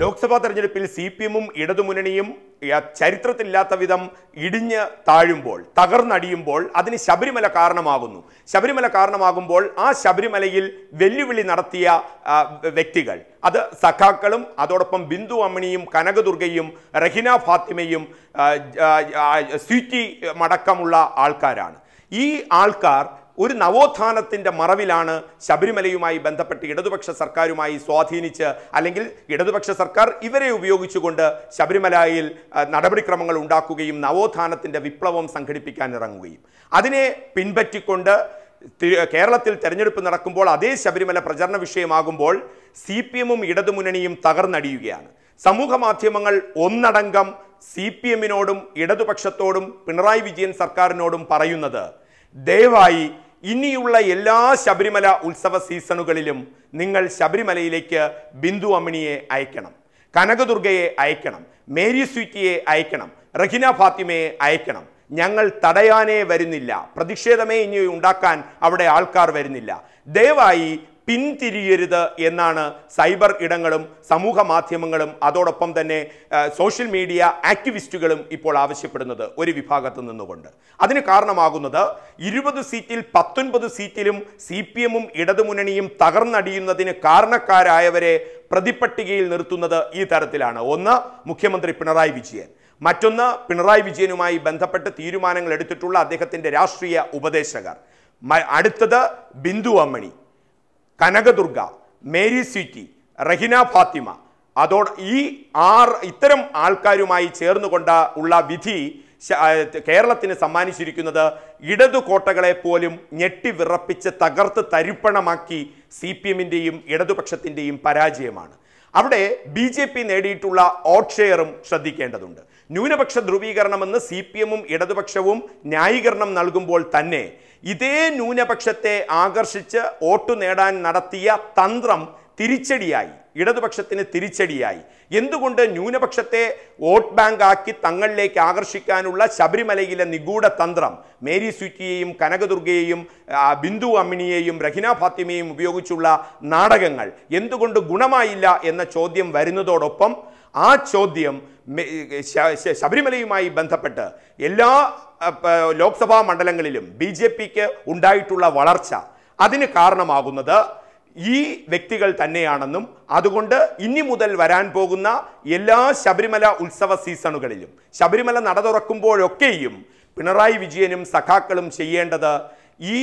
ലോക്സഭാ തെരഞ്ഞെടുപ്പിൽ C P എമ്മും ഇടതുമുന്നണിയും ചരിത്രത്തിലില്ലാത്ത വിധം ഇടിഞ്ഞ് താഴുമ്പോൾ തകർന്നടിയുമ്പോൾ അതിന് ശബരിമല കാരണമാകുന്നു ശബരിമല കാരണമാകുമ്പോൾ ആ ശബരിമലയിൽ വെല്ലുവിളി നടത്തിയ വ്യക്തികൾ അത് സഖാക്കളും അതോടൊപ്പം ബിന്ദു അമ്മണിയും കനകദുർഗയും റഹിന ഫാത്തിമയും സ്വീറ്റി മടക്കമുള്ള ആൾക്കാരാണ് ഈ ആൾക്കാർ ഒരു നവോത്ഥാനത്തിൻ്റെ മറവിലാണ് ശബരിമലയുമായി ബന്ധപ്പെട്ട് ഇടതുപക്ഷ സർക്കാരുമായി സ്വാധീനിച്ച് അല്ലെങ്കിൽ ഇടതുപക്ഷ സർക്കാർ ഇവരെ ഉപയോഗിച്ചുകൊണ്ട് ശബരിമലയിൽ നടപടിക്രമങ്ങൾ ഉണ്ടാക്കുകയും നവോത്ഥാനത്തിൻ്റെ വിപ്ലവം സംഘടിപ്പിക്കാൻ ഇറങ്ങുകയും അതിനെ പിൻപറ്റിക്കൊണ്ട് കേരളത്തിൽ തെരഞ്ഞെടുപ്പ് നടക്കുമ്പോൾ അതേ ശബരിമല പ്രചരണ വിഷയമാകുമ്പോൾ സി പി എമ്മും ഇടതുമുന്നണിയും തകർന്നടിയുകയാണ് സമൂഹ മാധ്യമങ്ങൾ ഒന്നടങ്കം സി പി എമ്മിനോടും ഇടതുപക്ഷത്തോടും പിണറായി വിജയൻ സർക്കാരിനോടും പറയുന്നത് ദയവായി ഇനിയുള്ള എല്ലാ ശബരിമല ഉത്സവ സീസണുകളിലും നിങ്ങൾ ശബരിമലയിലേക്ക് ബിന്ദു അമ്മിണിയെ അയക്കണം കനകദുർഗയെ അയക്കണം മേരി സ്വീറ്റിയെ അയക്കണം റഹിന ഫാത്തിമയെ അയക്കണം ഞങ്ങൾ തടയാനേ വരുന്നില്ല പ്രതിഷേധമേ ഇനി ഉണ്ടാക്കാൻ അവിടെ ആൾക്കാർ വരുന്നില്ല ദയവായി പിന്തിരിയരുത് എന്നാണ് സൈബർ ഇടങ്ങളും സമൂഹ മാധ്യമങ്ങളും അതോടൊപ്പം തന്നെ സോഷ്യൽ മീഡിയ ആക്ടിവിസ്റ്റുകളും ഇപ്പോൾ ആവശ്യപ്പെടുന്നത് ഒരു വിഭാഗത്ത് നിന്നുകൊണ്ട് അതിന് കാരണമാകുന്നത് ഇരുപത് സീറ്റിൽ പത്തൊൻപത് സീറ്റിലും സി പി എമ്മും ഇടതുമുന്നണിയും തകർന്നടിയുന്നതിന് കാരണക്കാരായവരെ പ്രതിപ്പട്ടികയിൽ നിർത്തുന്നത് ഈ തരത്തിലാണ് ഒന്ന് മുഖ്യമന്ത്രി പിണറായി വിജയൻ മറ്റൊന്ന് പിണറായി വിജയനുമായി ബന്ധപ്പെട്ട് തീരുമാനങ്ങൾ എടുത്തിട്ടുള്ള അദ്ദേഹത്തിൻ്റെ രാഷ്ട്രീയ ഉപദേശകർ അടുത്തത് ബിന്ദു അമ്മണി കനകദുർഗ മേരി സ്വീറ്റി റഹിന ഫാത്തിമ അതോട് ഈ ആർ ഇത്തരം ആൾക്കാരുമായി ചേർന്നുകൊണ്ട് ഉള്ള വിധി കേരളത്തിന് സമ്മാനിച്ചിരിക്കുന്നത് ഇടതു കോട്ടകളെ പോലും ഞെട്ടി വിറപ്പിച്ച് തകർത്ത് തരിപ്പണമാക്കി സി പി എമ്മിൻ്റെയും ഇടതുപക്ഷത്തിൻ്റെയും പരാജയമാണ് അവിടെ ബി ജെ പി നേടിയിട്ടുള്ള ഓട്ട് ഷെയറും ശ്രദ്ധിക്കേണ്ടതുണ്ട് ന്യൂനപക്ഷ ധ്രുവീകരണമെന്ന് സി പി എമ്മും ഇടതുപക്ഷവും ന്യായീകരണം നൽകുമ്പോൾ തന്നെ ഇതേ ന്യൂനപക്ഷത്തെ ആകർഷിച്ച് വോട്ടു നേടാൻ നടത്തിയ തന്ത്രം തിരിച്ചടിയായി ഇടതുപക്ഷത്തിന് തിരിച്ചടിയായി എന്തുകൊണ്ട് ന്യൂനപക്ഷത്തെ വോട്ട് ബാങ്ക് ആക്കി തങ്ങളിലേക്ക് ആകർഷിക്കാനുള്ള ശബരിമലയിലെ നിഗൂഢ തന്ത്രം മേരി സ്വിറ്റിയെയും കനകദുർഗയെയും ബിന്ദു അമ്മിണിയെയും രഹിന ഫാത്തിമയെയും ഉപയോഗിച്ചുള്ള നാടകങ്ങൾ എന്തുകൊണ്ട് ഗുണമായില്ല എന്ന ചോദ്യം വരുന്നതോടൊപ്പം ആ ചോദ്യം ശബരിമലയുമായി ബന്ധപ്പെട്ട് എല്ലാ ലോക്സഭാ മണ്ഡലങ്ങളിലും ബി ജെ പിക്ക് ഉണ്ടായിട്ടുള്ള വളർച്ച അതിന് കാരണമാകുന്നത് ഈ വ്യക്തികൾ തന്നെയാണെന്നും അതുകൊണ്ട് ഇനി മുതൽ വരാൻ പോകുന്ന എല്ലാ ശബരിമല ഉത്സവ സീസണുകളിലും ശബരിമല നട തുറക്കുമ്പോഴൊക്കെയും പിണറായി വിജയനും സഖാക്കളും ചെയ്യേണ്ടത് ഈ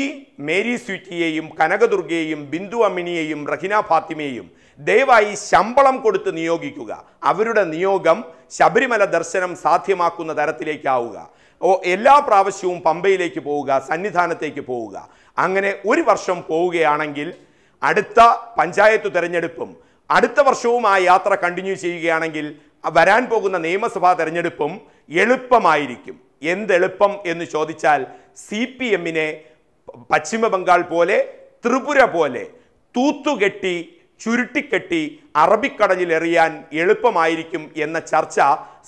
മേരി സ്വീറ്റിയെയും കനകദുർഗയെയും ബിന്ദു അമ്മിണിയെയും റഹിന ഫാത്തിമയെയും ദയവായി ശമ്പളം കൊടുത്ത് നിയോഗിക്കുക അവരുടെ നിയോഗം ശബരിമല ദർശനം സാധ്യമാക്കുന്ന തരത്തിലേക്കാവുക ഓ എല്ലാ പ്രാവശ്യവും പമ്പയിലേക്ക് പോവുക സന്നിധാനത്തേക്ക് പോവുക അങ്ങനെ ഒരു വർഷം പോവുകയാണെങ്കിൽ അടുത്ത പഞ്ചായത്ത് തെരഞ്ഞെടുപ്പും അടുത്ത വർഷവും ആ യാത്ര കണ്ടിന്യൂ ചെയ്യുകയാണെങ്കിൽ വരാൻ പോകുന്ന നിയമസഭാ തെരഞ്ഞെടുപ്പും എളുപ്പമായിരിക്കും എന്തെളുപ്പം എന്ന് ചോദിച്ചാൽ സി പി എമ്മിനെ പശ്ചിമ ബംഗാൾ പോലെ ത്രിപുര പോലെ തൂത്തുകെട്ടി ചുരുട്ടിക്കെട്ടി അറബിക്കടലിൽ എറിയാൻ എളുപ്പമായിരിക്കും എന്ന ചർച്ച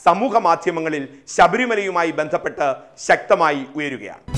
സമൂഹ മാധ്യമങ്ങളിൽ ശബരിമലയുമായി ബന്ധപ്പെട്ട് ശക്തമായി ഉയരുകയാണ്